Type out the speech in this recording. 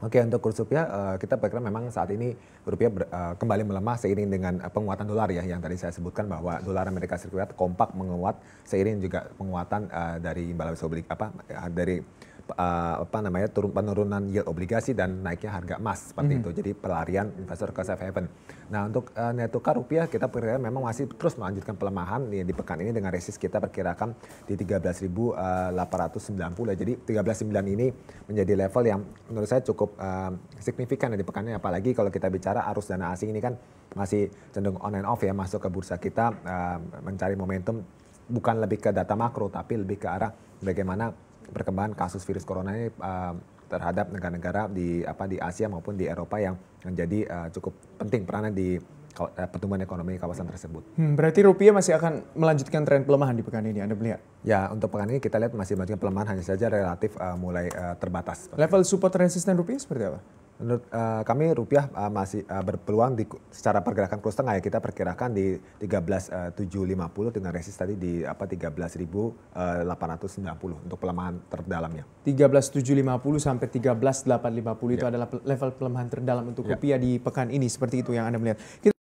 Oke untuk kurs rupiah eh, kita perkirakan memang saat ini rupiah ber, eh, kembali melemah seiring dengan eh, penguatan dolar ya yang tadi saya sebutkan bahwa dolar Amerika Serikat kompak menguat seiring juga penguatan dari imbalan publik apa dari uh, apa namanya turun penurunan yield obligasi dan naiknya harga emas seperti mm-hmm. itu. Jadi pelarian investor ke safe haven. Nah untuk uh, eh, nilai tukar rupiah kita perkirakan memang masih terus melanjutkan pelemahan di, di pekan ini dengan resist kita perkirakan di 13.890. Eh, Jadi 13.9 ini menjadi level yang menurut saya cukup uh, signifikan di pekan ini apalagi kalau kita bicara arus dana asing ini kan masih cenderung on and off ya masuk ke bursa kita uh, mencari momentum bukan lebih ke data makro tapi lebih ke arah bagaimana perkembangan kasus virus corona ini uh, terhadap negara-negara di apa di Asia maupun di Eropa yang menjadi uh, cukup penting peranan di eh, pertumbuhan ekonomi kawasan tersebut. Hmm, berarti rupiah masih akan melanjutkan tren pelemahan di pekan ini, Anda melihat? Ya, untuk pekan ini kita lihat masih melanjutkan pelemahan, hanya saja relatif uh, mulai uh, terbatas. Level support resisten rupiah seperti apa? Menurut uh, kami rupiah uh, masih uh, berpeluang di, secara pergerakan kurs tengah ya kita perkirakan di 13.750 uh, dengan resist tadi di apa 13.890 untuk pelemahan terdalamnya. 13.750 sampai 13.850 yeah. itu ya. adalah level pelemahan terdalam untuk yeah. rupiah di pekan ini seperti itu yang Anda melihat. Kita